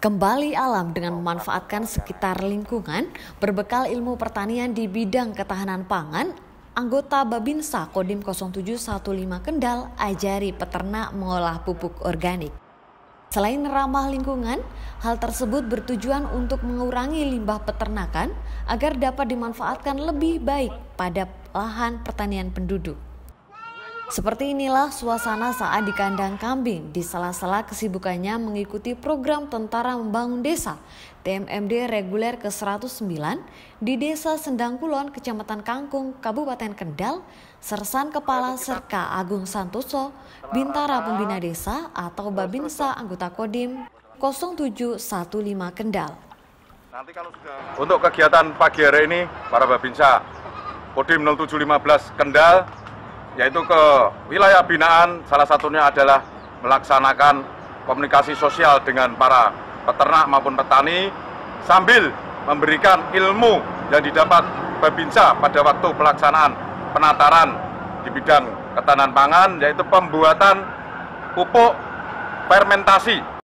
Kembali alam dengan memanfaatkan sekitar lingkungan berbekal ilmu pertanian di bidang ketahanan pangan, anggota Babinsa Kodim 0715 Kendal ajari peternak mengolah pupuk organik. Selain ramah lingkungan, hal tersebut bertujuan untuk mengurangi limbah peternakan agar dapat dimanfaatkan lebih baik pada lahan pertanian penduduk. Seperti inilah suasana saat di kandang kambing di sela-sela kesibukannya mengikuti program Tentara Membangun Desa TMMD Reguler ke-109 di Desa Sendang Kulon, Kecamatan Kangkung, Kabupaten Kendal, Sersan Kepala Serka Agung Santoso, Bintara Pembina Desa atau Babinsa anggota Kodim 0715 Kendal. Untuk kegiatan pagi hari ini, para Babinsa Kodim 0715 Kendal yaitu ke wilayah binaan salah satunya adalah melaksanakan komunikasi sosial dengan para peternak maupun petani sambil memberikan ilmu yang didapat Babinsa pada waktu pelaksanaan penataran di bidang ketahanan pangan yaitu pembuatan pupuk fermentasi